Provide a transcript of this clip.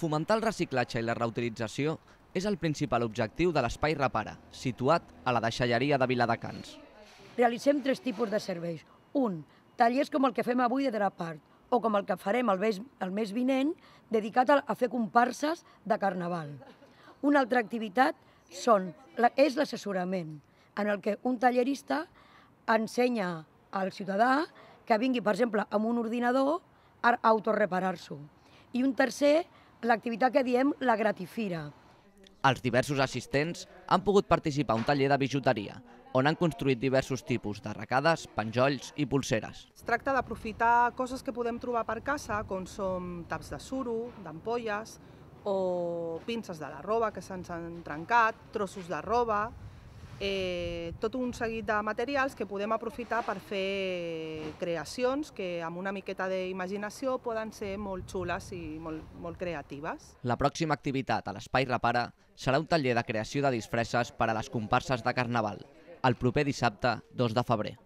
Fomentar el reciclatge i la reutilització és el principal objectiu de l'Espai Repara, situat a la deixalleria de Viladecans. Realitzem tres tipus de serveis. Un, tallers com el que fem avui de Drapart, o com el que farem el mes, vinent, dedicat a, fer comparses de carnaval. Una altra activitat són, és l'assessorament, en el que un tallerista ensenya al ciutadà que vingui, per exemple, amb un ordinador a autorreparar sho I un tercer l'activitat que diem la gratifira. Els diversos assistents han pogut participar a un taller de bijuteria, on han construït diversos tipus d'arracades, penjolls i pulseres. Es tracta d'aprofitar coses que podem trobar per casa, com som taps de suro, d'ampolles, o pinces de la roba que se'ns han trencat, trossos de roba, eh, tot un seguit de materials que podem aprofitar per fer creacions que amb una miqueta d'imaginació poden ser molt xules i molt, molt creatives. La pròxima activitat a l'Espai Repara serà un taller de creació de disfresses per a les comparses de Carnaval, el proper dissabte 2 de febrer.